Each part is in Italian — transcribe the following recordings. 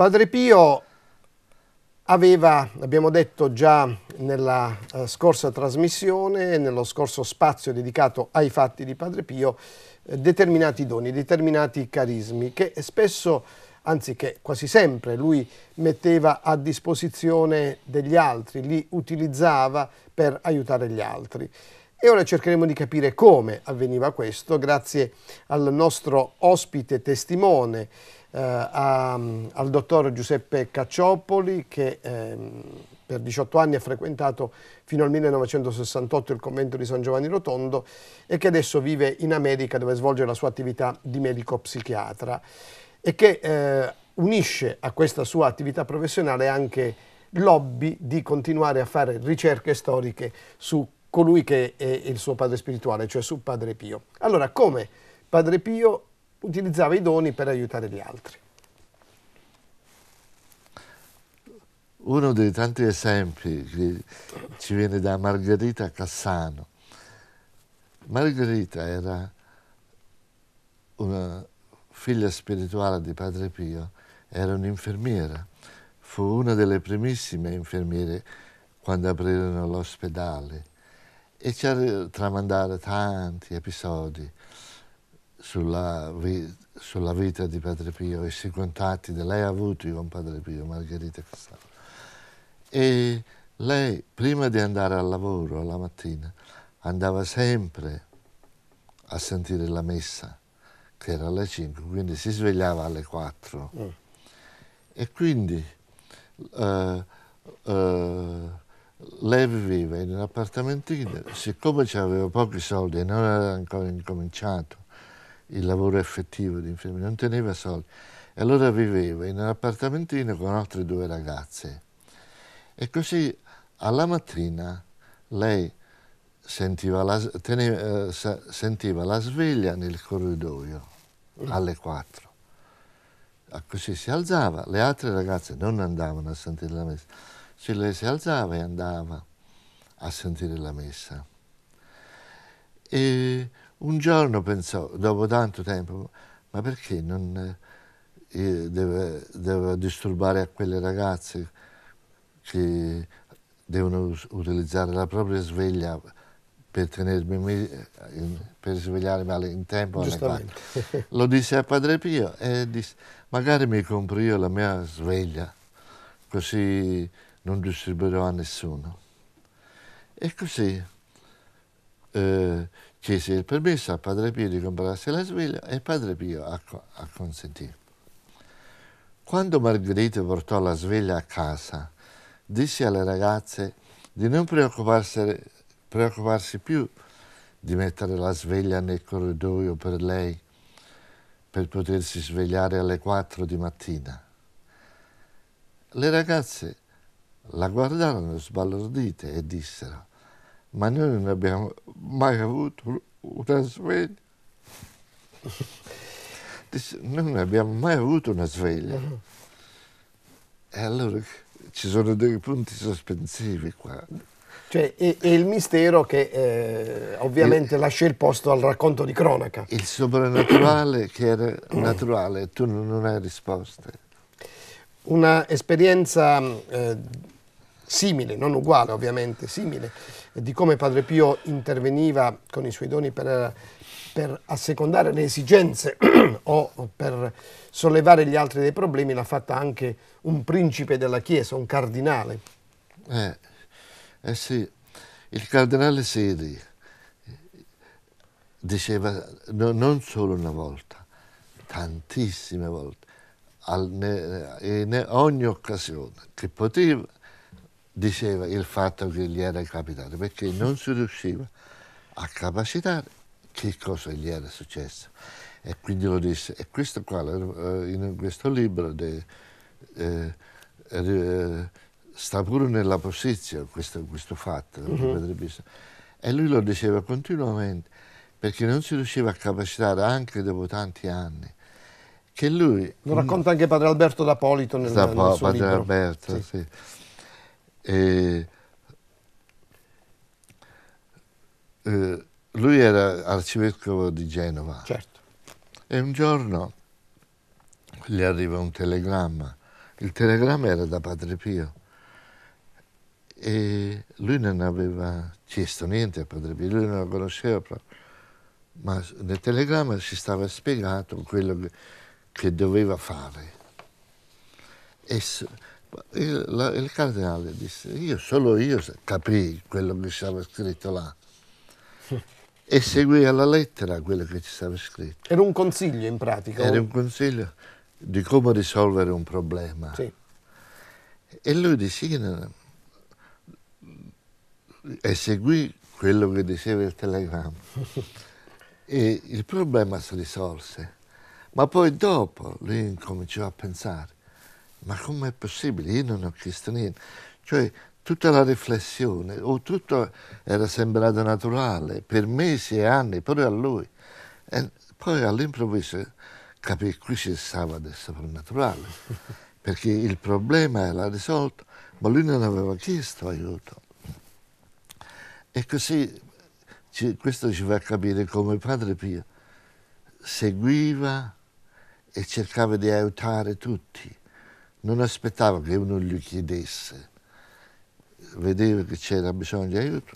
Padre Pio aveva, abbiamo detto già nella eh, scorsa trasmissione, nello scorso spazio dedicato ai fatti di Padre Pio, eh, determinati doni, determinati carismi che spesso, anzi che quasi sempre, lui metteva a disposizione degli altri, li utilizzava per aiutare gli altri. E ora cercheremo di capire come avveniva questo grazie al nostro ospite testimone, eh, a, al dottor Giuseppe Cacciopoli che ehm, per 18 anni ha frequentato fino al 1968 il convento di San Giovanni Rotondo e che adesso vive in America dove svolge la sua attività di medico psichiatra e che eh, unisce a questa sua attività professionale anche l'hobby di continuare a fare ricerche storiche su colui che è il suo padre spirituale, cioè su Padre Pio. Allora, come Padre Pio utilizzava i doni per aiutare gli altri. Uno dei tanti esempi che ci viene da Margherita Cassano. Margherita era una figlia spirituale di Padre Pio, era un'infermiera, fu una delle primissime infermiere quando aprirono l'ospedale e ci ha tramandare tanti episodi sulla, vi, sulla, vita di Padre Pio e sui contatti che lei ha avuto con Padre Pio, Margherita Cassano. E lei, prima di andare al lavoro alla mattina, andava sempre a sentire la messa, che era alle 5, quindi si svegliava alle 4. Mm. Eh. E quindi uh, uh, lei viveva in un appartamentino, siccome aveva pochi soldi e non era ancora incominciato, il lavoro effettivo di infermiera, non teneva soldi. E allora viveva in un appartamentino con altre due ragazze. E così alla mattina lei sentiva la, teneva, eh, sentiva la sveglia nel corridoio mm. alle 4. Ah, così si alzava, le altre ragazze non andavano a sentire la messa, cioè lei si alzava e andava a sentire la messa. Un giorno pensò, dopo tanto tempo, ma perché non eh, deve, deve disturbare a quelle ragazze che devono us- utilizzare la propria sveglia per, tenermi, per svegliarmi in tempo alle Lo disse a Padre Pio e disse magari mi compro io la mia sveglia così non distribuirò a nessuno. E così eh, chiese il permesso a Padre Pio di comprarsi la sveglia e Padre Pio acconsentì. Quando Margherita portò la sveglia a casa, disse alle ragazze di non preoccuparsi, preoccuparsi più di mettere la sveglia nel corridoio per lei per potersi svegliare alle 4 di mattina. Le ragazze la guardarono sbalordite e dissero ma noi non abbiamo mai avuto una sveglia. noi non abbiamo mai avuto una sveglia. E allora ci sono dei punti sospensivi qua. Cioè, e, e il mistero che eh, ovviamente il, lascia il posto al racconto di cronaca. Il soprannaturale che era naturale, tu non, non hai risposte. Una esperienza eh, simile, non uguale ovviamente, simile, di come Padre Pio interveniva con i suoi doni per, per assecondare le esigenze o per sollevare gli altri dei problemi, l'ha fatta anche un principe della Chiesa, un cardinale. Eh, eh sì, il cardinale Sedi diceva no, non solo una volta, tantissime volte, al, ne, in ogni occasione che poteva, diceva il fatto che gli era capitato, perché non si riusciva a capacitare che cosa gli era successo. E quindi lo disse, e questo qua, eh, in questo libro, de, eh, eh, sta pure nella posizione questo, questo, fatto, uh-huh. e lui lo diceva continuamente, perché non si riusciva a capacitare anche dopo tanti anni, che lui... Lo racconta anche padre Alberto D'Apolito nel, da, nel suo padre libro. Alberto, sì. sì e, eh, lui era arcivescovo di Genova. Certo. E un giorno gli arriva un telegramma. Il telegramma era da Padre Pio e lui non aveva chiesto niente a Padre Pio, lui non lo conosceva proprio. Ma nel telegramma si stava spiegato quello che, che doveva fare. E, il, la, il, cardinale disse, io solo io capii quello che c'era scritto là e seguì alla lettera quello che ci stava scritto. Era un consiglio in pratica? Era un consiglio di come risolvere un problema. Sì. E lui disse, seguì quello che diceva il telegramma e il problema si risolse. Ma poi dopo lui incominciò a pensare ma com'è possibile? Io non ho chiesto niente. Cioè, tutta la riflessione, o tutto era sembrato naturale, per mesi e anni, pure a lui. E poi all'improvviso capì che qui ci stava del soprannaturale, perché il problema era risolto, ma lui non aveva chiesto aiuto. E così ci, questo ci fa capire come Padre Pio seguiva e cercava di aiutare tutti non aspettava che uno gli chiedesse, vedeva che c'era bisogno di aiuto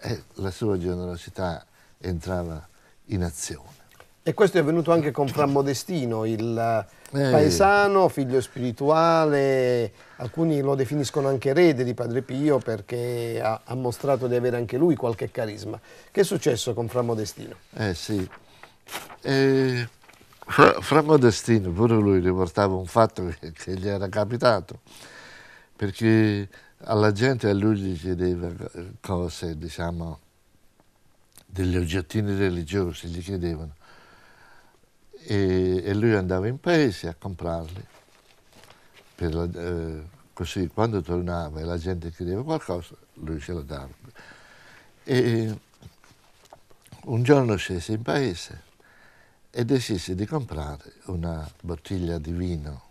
e la sua generosità entrava in azione. E questo è avvenuto anche con Frammodestino, il eh. paesano, figlio spirituale, alcuni lo definiscono anche erede di Padre Pio perché ha, ha mostrato di avere anche lui qualche carisma. Che è successo con Frammodestino? Eh sì, eh, fra, fra Modestino pure lui riportava un fatto che, che, gli era capitato, perché alla gente a lui gli chiedeva cose, diciamo, degli oggettini religiosi, gli chiedevano, e, e lui andava in paese a comprarli, la, eh, così quando tornava e la gente chiedeva qualcosa, lui ce la dava. E un giorno scese in paese e decise di comprare una bottiglia di vino.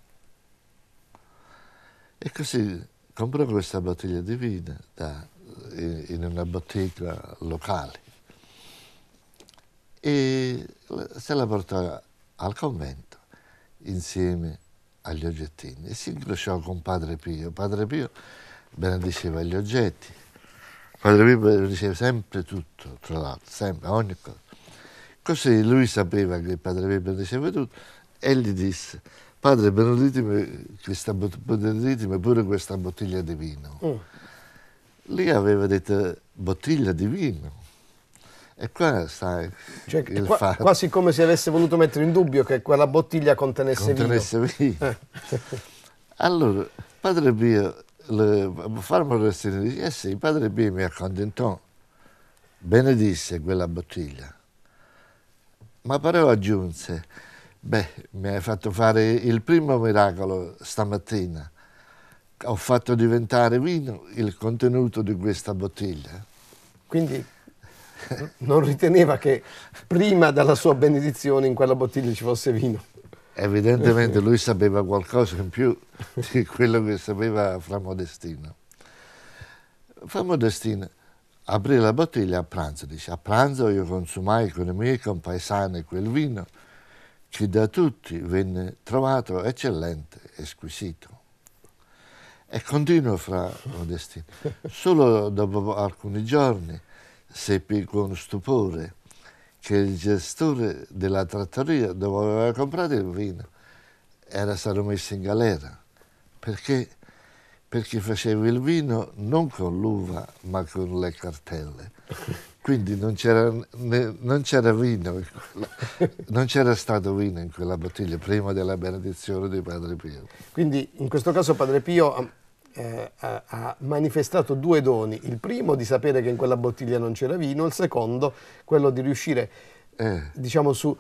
E così comprò questa bottiglia di vino da, in una bottega locale e se la portò al convento insieme agli oggettini e si incrociò con Padre Pio. Padre Pio benediceva gli oggetti, Padre Pio benediceva sempre tutto, tra l'altro, sempre, ogni cosa. Così lui sapeva che il padre Weber diceva tutto e gli disse, padre beneditemi, questa, beneditemi pure questa bottiglia di vino. Mm. Lì aveva detto bottiglia di vino. E qua sta cioè, il qua, fatto. Quasi come se avesse voluto mettere in dubbio che quella bottiglia contenesse, contenesse vino. vino. Eh. allora, padre Pio, farmo restare, eh sì, padre mio mi accontentò, benedisse quella bottiglia ma però aggiunse, beh, mi hai fatto fare il primo miracolo stamattina, ho fatto diventare vino il contenuto di questa bottiglia. Quindi non riteneva che prima della sua benedizione in quella bottiglia ci fosse vino. Evidentemente lui sapeva qualcosa in più di quello che sapeva Fra Modestino aprì la bottiglia a pranzo. Dice, a pranzo io consumai con i miei compaesani quel vino che da tutti venne trovato eccellente e squisito. E continuo fra modestini. Solo dopo alcuni giorni seppi con stupore che il gestore della trattoria dove aveva comprato il vino era stato messo in galera perché perché facevo il vino non con l'uva ma con le cartelle. Quindi non c'era, ne, non c'era vino, quella, non c'era stato vino in quella bottiglia prima della benedizione di Padre Pio. Quindi in questo caso Padre Pio eh, ha manifestato due doni, il primo di sapere che in quella bottiglia non c'era vino, il secondo quello di riuscire eh. diciamo su,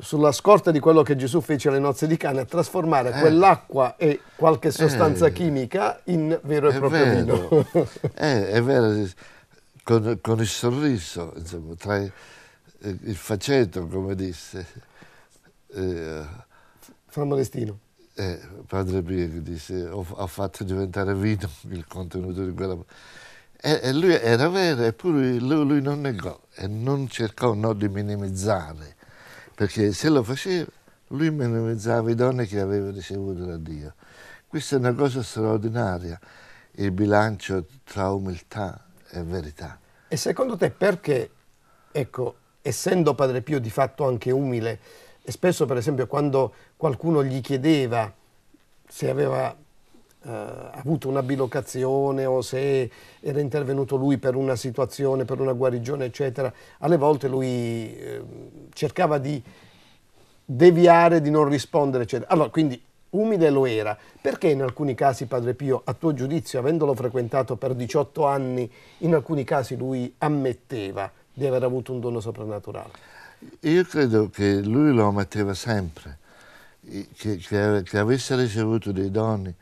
sulla scorta di quello che Gesù fece alle nozze di cane, a trasformare eh. quell'acqua e qualche eh. sostanza eh. chimica in vero e è proprio vero. vino. eh, è vero, con, con, il sorriso, insomma, tra eh, il faceto, come disse. Eh, Fra Modestino. Eh, padre Pio che disse, ho, ho, fatto diventare vino il contenuto di quella... E, e lui era vero, eppure lui, lui non negò e non cercò no, di minimizzare perché se lo faceva lui minimizzava i doni che aveva ricevuto da Dio. Questa è una cosa straordinaria, il bilancio tra umiltà e verità. E secondo te perché, ecco, essendo Padre Pio di fatto anche umile, e spesso per esempio quando qualcuno gli chiedeva se aveva eh, avuto una bilocazione o se era intervenuto lui per una situazione, per una guarigione, eccetera. Alle volte lui eh, cercava di deviare, di non rispondere, eccetera. Allora, quindi umile lo era. Perché in alcuni casi, Padre Pio, a tuo giudizio, avendolo frequentato per 18 anni, in alcuni casi lui ammetteva di aver avuto un dono soprannaturale? Io credo che lui lo ammetteva sempre, che, che, che avesse ricevuto dei doni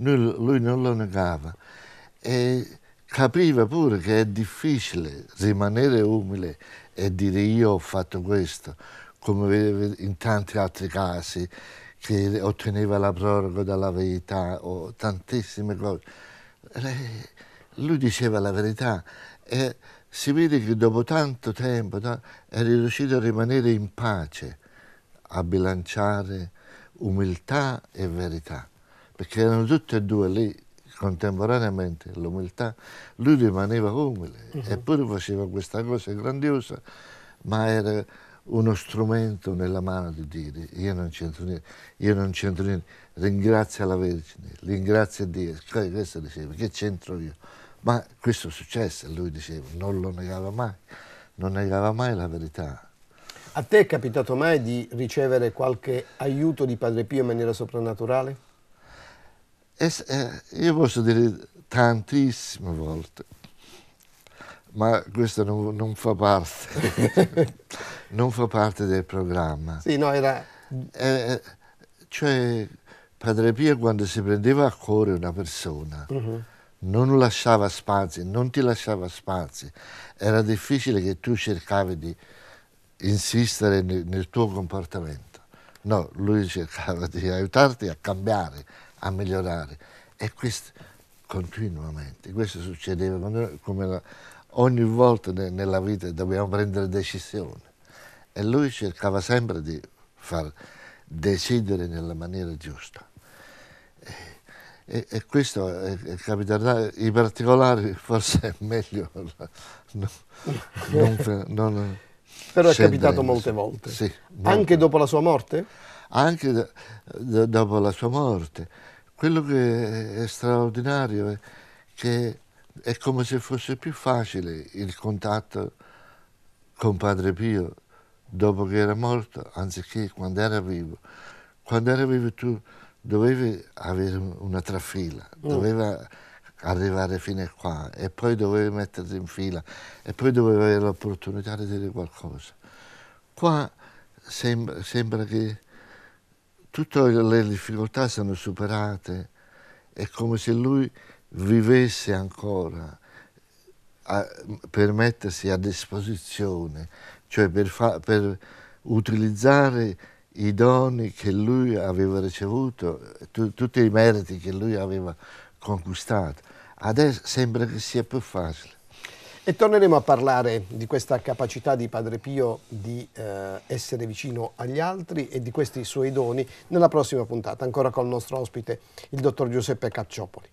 lui, non lo negava e capiva pure che è difficile rimanere umile e dire io ho fatto questo, come in tanti altri casi che otteneva la proroga dalla verità o tantissime cose. Lui diceva la verità e si vede che dopo tanto tempo è riuscito a rimanere in pace, a bilanciare umiltà e verità perché erano tutti e due lì contemporaneamente l'umiltà, lui rimaneva umile, uh mhm. -huh. eppure faceva questa cosa grandiosa, ma era uno strumento nella mano di Dio, io non c'entro niente, io non c'entro niente, ringrazia la Vergine, ringrazia Dio, questo diceva, che c'entro io? Ma questo successe, lui diceva, non lo negava mai, non negava mai la verità. A te è capitato mai di ricevere qualche aiuto di Padre Pio in maniera soprannaturale? E, eh, io posso dire tantissime volte, ma questo non, non fa parte, non fa parte del programma. Sì, no, era... Eh, eh, cioè, Padre Pio quando si prendeva a cuore una persona, uh-huh. non lasciava spazi, non ti lasciava spazi. Era difficile che tu cercavi di insistere nel, nel tuo comportamento. No, lui cercava di aiutarti a cambiare, a migliorare. E questo continuamente, questo succedeva come la, ogni volta ne, nella vita dobbiamo prendere decisioni e lui cercava sempre di far decidere nella maniera giusta. E, e, e questo è, è capitato, i particolari forse è meglio no, non, non però è capitato molte volte. Sì, molte. Anche dopo la sua morte? Anche da, da, dopo la sua morte. Quello che è straordinario è che è come se fosse più facile il contatto con Padre Pio dopo che era morto anziché quando era vivo. Quando era vivo tu dovevi avere una trafila, mm. doveva arrivare fino a qua e poi dovevi metterti in fila e poi dovevi avere l'opportunità di dire qualcosa. Qua sembra, sembra che tutte le difficoltà siano superate, è come se lui vivesse ancora a, per mettersi a disposizione, cioè per, fa, per utilizzare i doni che lui aveva ricevuto, tu, tutti i meriti che lui aveva conquistato. Adesso sembra che sia più facile. E torneremo a parlare di questa capacità di Padre Pio di eh, essere vicino agli altri e di questi suoi doni nella prossima puntata, ancora con il nostro ospite, il dottor Giuseppe Cacciopoli.